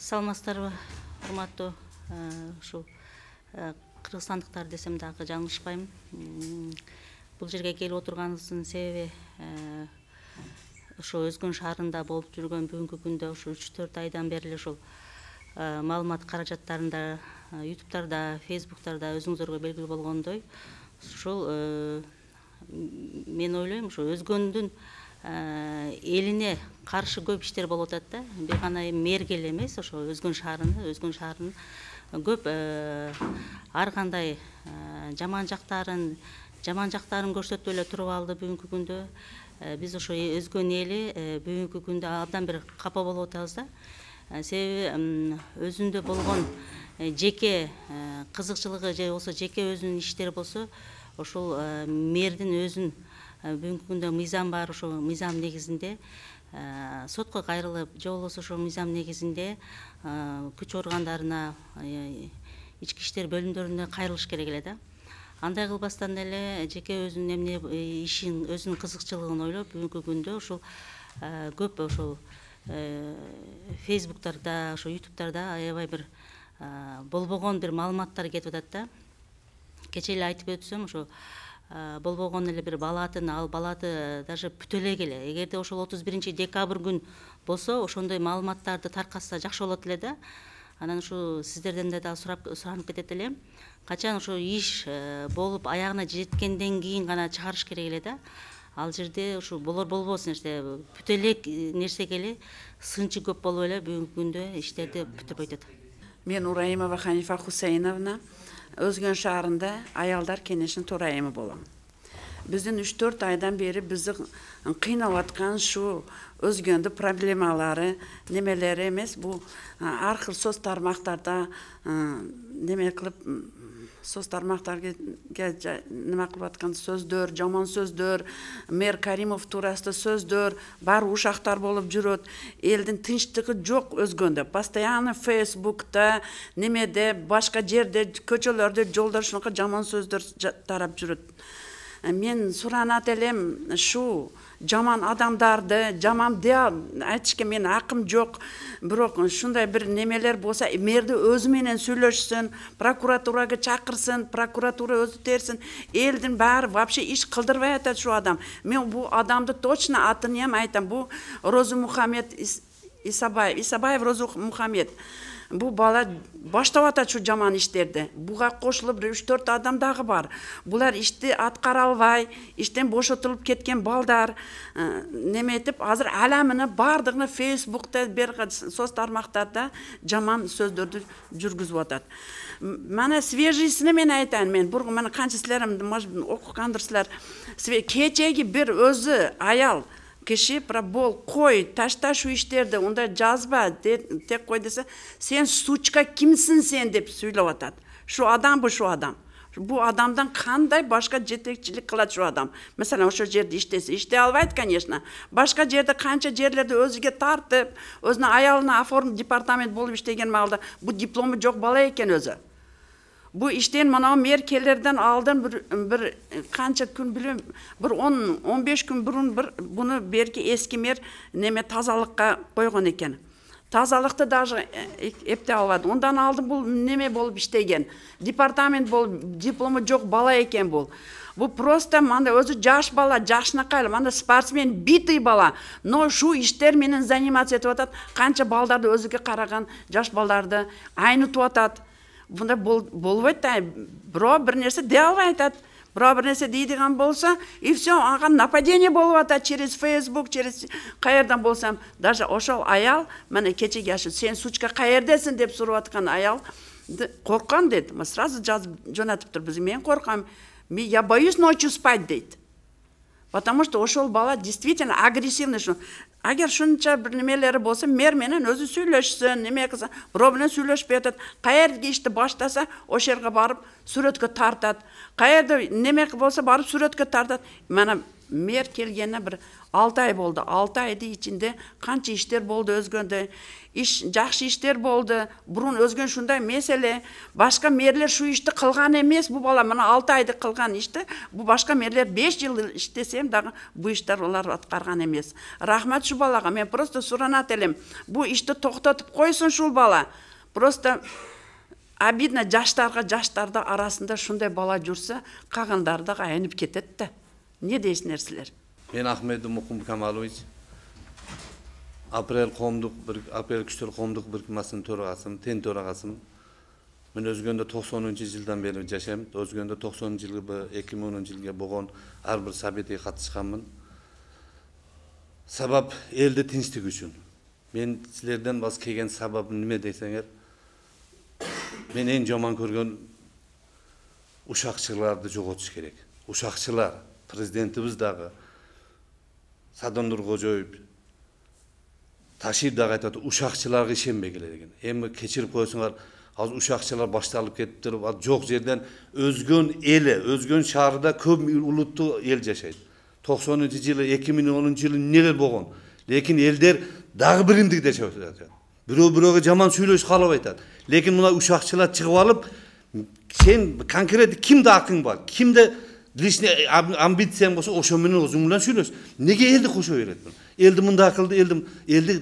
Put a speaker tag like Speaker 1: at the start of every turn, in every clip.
Speaker 1: саламатсыздарбы урматтуу э, ушул э, кыргызстандыктар десем дагы жаңылышпайм бул жерге келип отурганыбыздын себеби ушул э, өзгөн шаарында болуп жүргөн бүгүнкү күндө ушу үч төрт айдан бери эле ушул маалымат каражаттарында ютубтарда фейсбуктарда өзүңүздөргө белгилүү болгондой ушул мен ойлойм ушу өзгөндүн элине каршы көп иштер болуп атат да бир гана эми мэрге эле эмес ошо өзгөн шаарына өзгөн шаарынын көп ар кандай жаман жактарын жаман жактарын көрсөтүп эле туруп алды бүгүнкү күндө биз ошо өзгөн эли бүгүнкү күндө абдан бир капа болуп атабыз да себеби өзүндө болгон жеке кызыкчылыгы же болбосо жеке өзүнүн иштери болсо ошол мэрдин өзүн Э, бүгінгі күнде мыйзам бар ошо мыйзам негизинде э, сотко кайрылып же болбосо ошо мыйзам негизинде э, күч органдарына ички иштер бөлүмдөрүнө кайрылыш керек эле да андай кылбастан эле жеке өзүнүн эмне ишин өзүнүн кызыкчылыгын ойлоп бүгүнкү күндө ушул көп ошол фейсбуктарда ошо ютубтарда аябай бир болбогон бир маалыматтар кетип атат да кечээ эле айтып өтсөм ошо Э, бұл болған эле бир балатын ал балаты даже бүтөлөй эле эгерде ошол отуз биринчи декабрь күн болсо ошондой маалыматтарды таркатса жакшы болот эле да анан ушу сиздерден да дагы сурап суранып кетет элем качан ушу иш э, болуп аягына жеткенден кийин гана чыгарыш керек эле да ал жерде ушу болор болбос э, нерсе бүтө элек нерсеге эле сынчы көп болуп эле бүгүнкү күндө иштерди бүтүрүп атат мен ураимова ханифа хусейновна өзген шарында
Speaker 2: аялдар кенешін төрайымы болам біздің үш төрт айдан бері бізді қинап жатқан шу өзгенді проблемалары немелері емес бұл әрқилы сөз тармақтарда неме қылып соц тармактарга неме кылып аткан сөздөр жаман сөздөр мэр каримов туурасында сөздөр баары ушактар болуп жүрөт элдин тынчтыгы жок өзгөндө постоянно фейсбукта немеде башка жерде көчөлөрдө жолдор ушунака жаман сөздөр тарап жүрөт мен сұранат елем шу жаман адамдарды жаман де айтышке мен ақым жоқ бирок ушундай бір немелер болса мерді өзү менен прокуратураға прокуратурага прокуратура өзі терсін, елдің баары вообще иш қылдырбай атат шу адам мен бұл адамды точно атын айтам бул розу мухаммед исабаев исабаев розу бұл бала баштап атат жаман иштерди Бұға қошылып бир үч төрт адам дағы бар Бұлар ишти аткара албай иштен бошотулуп кеткен балдар неме азыр әләміні бардығына фейсбукта бер соц тармақтарда жаман сөздерді жүргүзүп атат Мәне свежийсіне мен айтайын мен бұрғы мәне канча силер может окугандырсыздар кечеги бир аял кеше пробол қой ташташу іштерді, онда жазба тек қой десе сен сучка кімсің сен деп сөйлеп жатады шу адам бұл шу адам бұл адамдан қандай башқа жетекшілік қылады шу адам мысалы ошол жерді иштесе іште албайды конечно башқа жерде қанша жерлерді өзіге тартып өзінің аялына оформ департамент болып иштеген малда бұл дипломы жоқ бала екен өзі бұл іштен мынау меркелерден алдын бір, бір қанша күн білем бір 10-15 күн бұрын бір бұны бергі мер неме тазалыққа қойған екен тазалықты даже әпті алады ондан алдын бұл неме болып іштеген департамент болып дипломы жоқ бала екен бұл бұл просто манда өзі жаш бала қайлы мындай спортсмен битый бала но шу іштер менен заниматься етіп қанша балдарды өзіге қараған жаш балдарды айнытып бұндай да біреу бір нәрсе дей алмай айтады біреу бір нәрсе дейдіған болса и все оған нападение болып жатады через фейсбук через қаердан болсам даже ошол аял міне келші сен сучка қаердесің деп сұрап жатқан аял қорқам дейді сразу жазып жөнатып тұр біз мен қорқам я боюсь ночью спать дейді потому что ошол бала действительно агрессивный агер ушунча бир немелери болсо мэр менен өзү сүйлөшсүн неме кылса бирөө менен сүйлөшпөй атат каерге ишти баштаса ошол жерге барып сүрөткө тартат жерде неме болсо барып сүрөткө тартат мына мэр келгені бір алты ай болды алты айдың ішінде қанша іштер болды өзгенде іш жақсы іштер болды бұрын өзген шундай мәселе башқа мэрлер шу ішті қылған емес бұл бала мына алты айды қылған ішті бұл башқа мэрлер беш жыл іштесем дағы бұл іштер олар атқарған емес рахмат шу балаға мен просто сұранат елем бұл ішті тоқтатып қойсын шул бала просто обидно жаштарға жаштарды арасында шундай бала жүрсе дагы айынып кетеді да не дейсіз нәрселер
Speaker 3: мен ахмедов мұқым камалович апрель қоғамдық апрель күштер қоғамдық бірікмесінің төрағасымын тең төрағасымын мен өзгенде токсонунчу жылдан бери жашайм өзгөндө токсонунчу жылы эки миңинчи жылга болгон ар бир советке катышканмын сабап элде тынчтык үчүн мен силерден бас келген сабабым неме десеңер мен эң жаман көргөн ушакчыларды жоготуш керек ушакчылар президентибиз дагы садыр нуркожоев ташир дагы айтып атат ушакчыларга ишенбегиле деген эми кечирип койсоңор азыр ушакчылар башталып кетиптир жок жерден өзгөн эли өзгөн шаарында көп улуттуу эл жашайт токсонунчу жылы эки миң онунчу жылы эмнелер болгон лекин элдер дагы биримдикде жашап атат бирөө бирөөгө жаман сүйлөш каалап айтат лекин мына ушакчылар чыгып алып сен конкретно кимде акың бар кимде личный э, амбициям болсо ошо менен менен сүйлөш неге элди кошо берет элди мындай кылды элди элди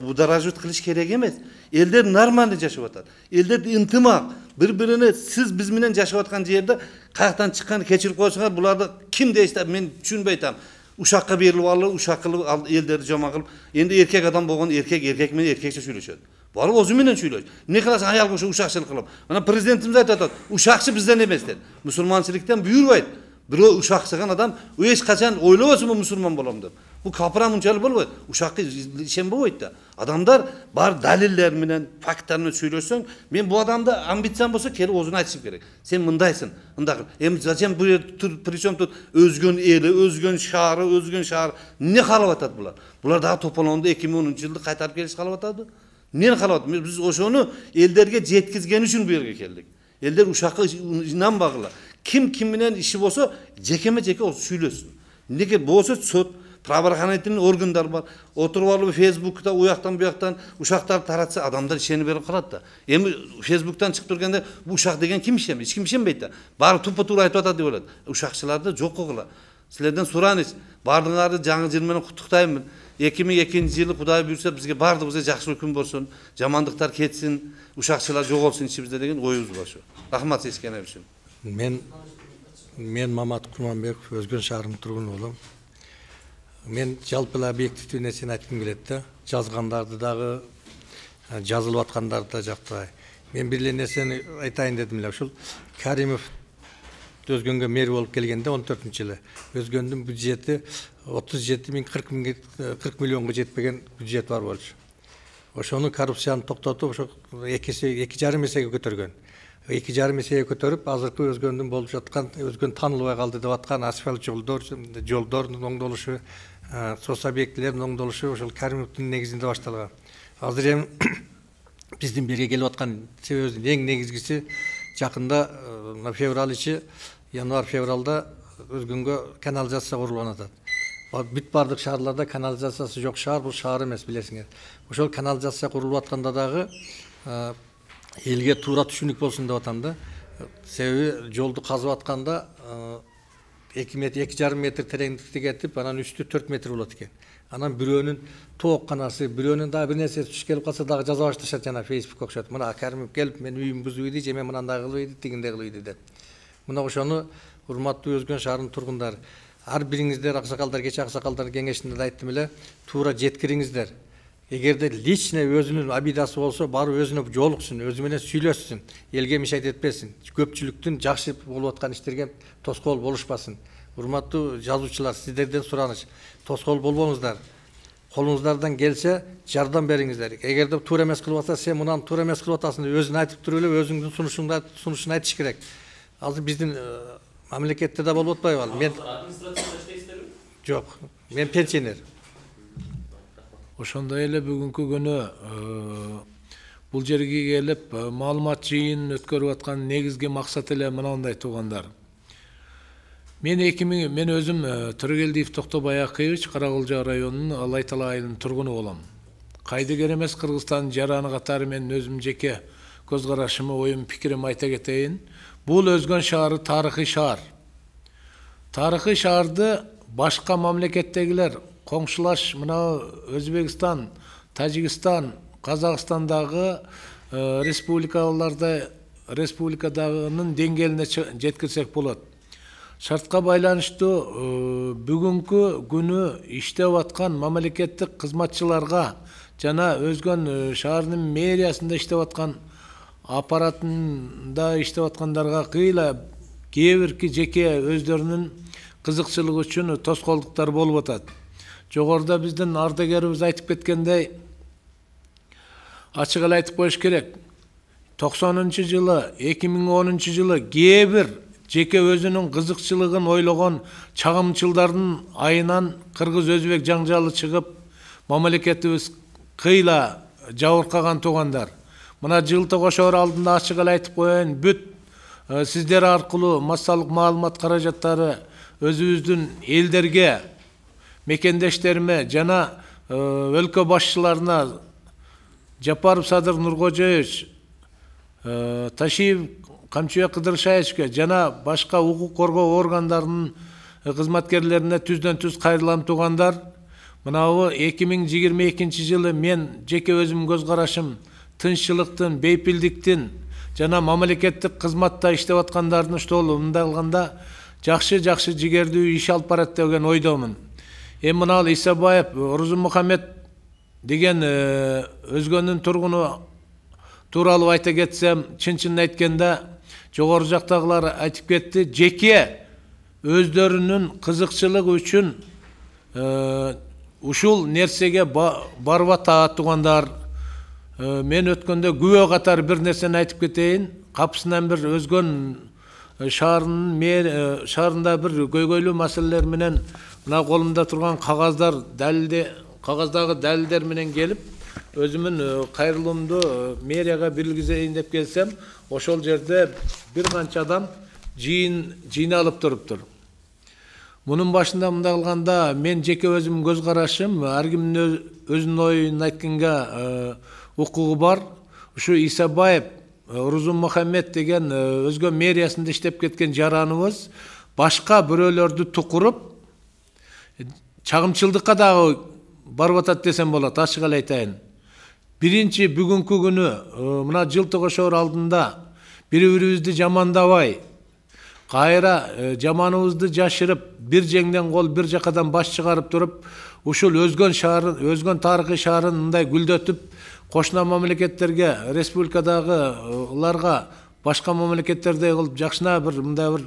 Speaker 3: будораживать кылыш керек эмес элдер нормально жашап атат элдер ынтымак бири бирине сиз биз менен жашап аткан жерде каяктан чыккан кечирип коесуңар буларды ким да мен түшүнбөй атам ушакка берилип алып ушак кылып элдерди жаман кылып энди эркек адам болгон эркек эркек менен эркекче сүйлөшөт барып менен сөйлейсіз не кыласың аял көше ушакчылык қылып мына президентіміз айтып атат ушакчы бізден емес деді мұсылманшылықтан бұйырмайды бирөө ұшақшыған адам адам качан ойлобосун мен мұсылман боламын деп бұл капра мұншалық болмайды ушаққа ишенбей болмайды да адамдар бар факттар факттармен сөйлесең мен бул адамда амбициям болса келіп осыны айтышым керек сен мындайсың мында қыл эми зачем бұл причем тут өзгөн елі өзгөн шаары өзгөн шары не каалап атат бұлар бұлар дағы тополоңду эки миң онунчу жылды қайтарып келиш қалып атады мен калабыз біз ошону элдерге жеткізген үшін бул жерге келдик элдер ушакка инанбагыла ким ким менен иши болсо жекеме жеке сүйлөшсүн неге болсо сот правоохранительный органдар бар отуруп алып фейсбукта уяктан буяктан ушактарды таратса адамдар ишенип берип калат да эми фейсбуктан чыгып турганда бул ушак деген ким ишенбейт эч ким ишенбейт да баары тупа туура айтып атат деп ойлойт ушакчыларды жок кылгыла силерден сурааныч баардыгыңарды жаңы жыл менен куттуктаймын эки миң экинчи жылы кудай буюрса бизге баардыгыбызга жакшылык күн болсун жамандыктар кетсин ушакчылар жоголсун ичибизде деген оюбуз бар ошо рахмат эскене үчүн
Speaker 4: мен мен мамат курманбеков өзгөн шаарынын тургуну болом мен жалпы эле объективдүү нерсени айткым келет да жазгандарды дагы жазылып аткандарды да жактабай мен бир эле нерсени айтайын дедим эле ушул каримов өзгенге мэр болуп келгенде он төртінші жылы өзгөндүн бюджети отыз жеті мың қырық миң қырық миллионға жетпеген бюджет бар болчу ошону коррупцияны токтотуп ошо эки эсе эки жарым эсеге көтөргөн эки жарым эсеге көтөрүп азыркы өзгөндүн болуп жаткан өзгөн таанылбай калды деп аткан асфальт жолдор жолдордун оңдолушу соц объектилердин оңдолушу ошол каримовдун негизинде башталган азыр эми биздин бирге келип аткан себебибиздин эң негизгиси жакында мына февраль ичи январь февральда өзгінгі канализация құрылған атады бүт баардык шаарларда канализациясы жок шаар бул шаар эмес билесиңер ошол канализация курулуп атканда дагы элге туура түшүнүк болсун деп атам да себеби жолду казып атканда эки метр эки жарым метр тереңдикте кетип анан үстү төрт метр болот экен анан бирөөнүн тоокканасы бирөөнүн дагы бир нерсеси түшүп келип калса дагы жаза башташат жана фейсбукка окшотуп мына кәрімов келип менин үйүмдү бузуп ийди же мен мынандай кылып ийди тигиндей кылып ийди деп мына ошону урматтуу өзгөн шаарынын тургундары ар бириңиздер аксакалдар кече аксакалдар кеңешинде да айттым эле туура жеткириңиздер эгерде лично өзүнүн обидасы болсо барып өзүнө жолуксун өзү менен сүйлөшсүн элге мешать этпесин көпчүлүктүн жакшы болуп аткан иштерге тоскоол болушпасын урматтуу жазуучулар сиздерден сураныч тоскоол болбоңуздар колуңуздардан келсе жардам бериңиздер эгерде туура эмес кылып атса сен мынаны туура эмес кылып атасың деп айтып туруп эле өзүңдүн сунушуңду сунушун айтыш керек азыр биздин мамлекетте да болуп атпайбы ал мен
Speaker 3: администрацияда
Speaker 4: жок мен пенсионер
Speaker 5: ошондой эле бүгүнкү күнү бул жерге келип маалымат жыйынын өткөрүп аткан негизги максат эле мынандай туугандар мен эки миң мен өзүм төрөгелдиев токтобай акыевич кара кылжа районунун алайтала айылынын тургуну болом кайдыгер эмес кыргызстандын жараны катары мен өзүм жеке көз карашымы оюм пикирим айта кетейин бул өзгөн шаары тарыхый шаар тарыхый шаарды башка мамлекеттегилер коңшулаш мына өзбекстан тажикстан казакстандагы республикаларда республикадагынын деңгээлине жеткирсек болот шартка байланыштуу бүгүнкү күнү иштеп аткан мамлекеттик кызматчыларга жана өзгөн шаардын мэриясында иштеп аткан аппаратында иштеп аткандарга кыйла кээ бирки жеке өздөрүнүн кызыкчылыгы үчүн тоскоолдуктар болуп атат жогоруда биздин ардагерибиз айтып кеткендей ачык эле айтып коюш керек токсонунчу жылы эки миң онунчу жылы кээ бир жеке өзүнүн кызыкчылыгын ойлогон чагымчылдардын айынан кыргыз өзбек жаңжалы чыгып мамлекетибиз кыйла жабыркаган туугандар мына жылтык ошоор алдында ачык эле айтып коеюн бүт э, сиздер аркылуу массалык маалымат каражаттары өзүбүздүн элдерге мекендештериме жана э, өлкө башчыларына жапаров садыр нуркожоевич э, ташиев камчыбек кыдыршаевичке жана башка укук коргоо органдарынын кызматкерлерине түздөн түз кайрылам туугандар мынабу эки миң жыйырма экинчи жылы мен жеке өзүмдүн көз карашым тынччылыктын бейпилдиктин жана мамлекеттик кызматта иштеп аткандардын штолу мындайлганда жакшы жакшы жигердүү иш алып барат деген ойдомун эми мына ал исабаев орзумухамед деген э, өзгөнүн тургуну тууралуу айта кетсем чын чынын айтканда жогору жактагылар айтып кетти жеке өздөрүнүн кызыкчылыгы үчүн э, ушул нерсеге барып атат туугандар Э, мен өткенде күбө қатар бір нәрсені айтып кетейін қапысынан бір өзгөн ә, шарында бір көйгөйлүү маселелер менен мына қолымда тұрған қағаздар дәлде қағаздағы дәлелдер менен келіп өзімін қайрылымды мэрияға билгизейин деп келсем ошол жерде бир канча адам жыйын жыйналып туруптур мунун башында мындай кылганда мен жеке өзүмдүн көз карашым ар кимдин өзүнүн оюн айтканга укугу бар ушу исабаев рузум мухаммед деген өзгө мэриясында иштеп кеткен жараныбыз башка бирөөлөрдү тукуруп чагымчылдыкка дагы барып атат десем болот ачык эле айтайын биринчи бүгүнкү күнү мына жыл тогошоор алдында бири бирибизди жамандабай кайра жаманыбызды жашырып бир жеңден кол бир жакадан баш чыгарып туруп ушул өзгөн шаарын өзгөн тарыхый шаарын мындай гүлдөтүп қошына мемлекеттерге ұларға э, башқа мамлекеттердей қылып жақшына бір мындай бір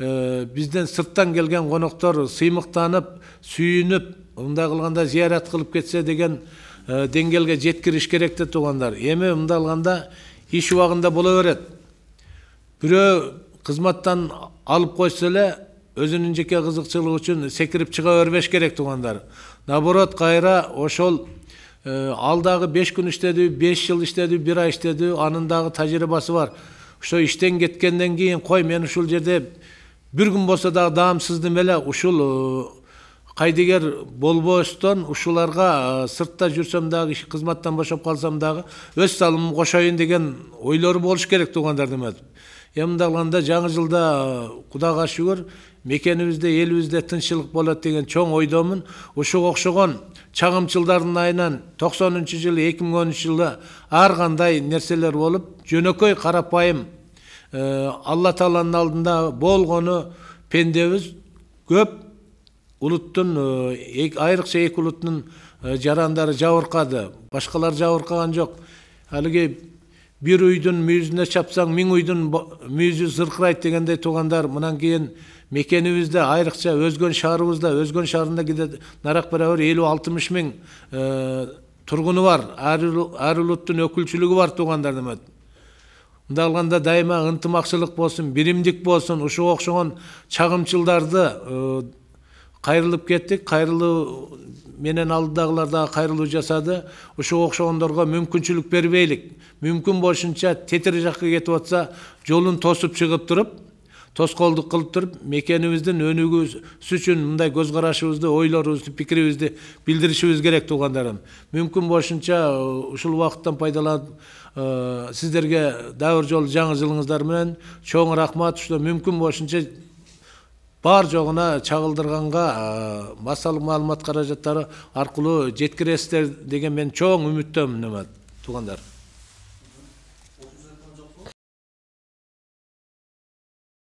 Speaker 5: ә, бізден сырттан келген қонақтар сыймықтанып сүйініп мындай қылғанда зиярат қылып кетсе деген ә, деңгейге жеткіріш керек туғандар эми мындай алғанда иш убагында бола береді бирөө кызматтан алып койсо эле өзүнүн жеке кызыкчылыгы үчүн секирип чыга бербеш керек туугандар наоборот кайра ошол алдағы беш күн іштеді 5 жыл іштеді бір ай іштеді анындағы тәжірибесі бар ошо иштен кеткенден кейін қой мен ушул жерде бір күн болса да даамсыздым эле ушул қайдегер болбостон ушуларга сыртта жүрсөм дагы қызматтан кызматтан бошоп қалсам дагы өз салымымды қошайын деген ойлары болуш керек туугандардын эми жаңы жылда кудайга шүгүр мекенибизде элибизде тынччылык болады деген чоң ойдомун ушуга окшогон чагымчылдардын айынан токсонунчу жылы эки миң онунчу жылы ар кандай нерселер болуп жөнөкөй карапайым алла тааланын алдында болгону пендебиз көп улуттун айрыкча эки улуттун жарандары жабыркады башкалар жабыркаган жок алиги бір үйдің мүйізіне шапсаң мың үйдің мүйізі зырқырайды дегендей туғандар мұнан кейін мекенімізде айрықша өзген шаарыбызда өзген шаарында киде нарак бирабир элүү алтымыш миң тұрғыны бар ар ұлттың өкүлчүлүгү бар туугандар демет мындай алганда дайыма ынтымакчылык болсун биримдик болсун ушуга окшогон чагымчылдарды қайрылып кеттік қайрылу менен алдыдағылар дагы кайрылуу жасады ушуга окшогондорго мүмкүнчүлүк бербейлик мүмкүн болушунча тетири жакка кетип атса жолун тосуп чыгып туруп тоскоолдук кылып туруп мекенибиздин өнүгүүсү үчүн мындай көз карашыбызды ойлорубузду пикирибизди билдиришибиз керек туугандарым мүмкүн болушунча э, ушул убакыттан пайдаланып э, сиздерге дагы бир жолу жаңы жылыңыздар менен чоң рахмат что мүмкүн болушунча бар жоғына чагылдырганга массалык маалымат каражаттары аркылуу жеткиресиздер деген мен чоң үмүттөмүн туугандар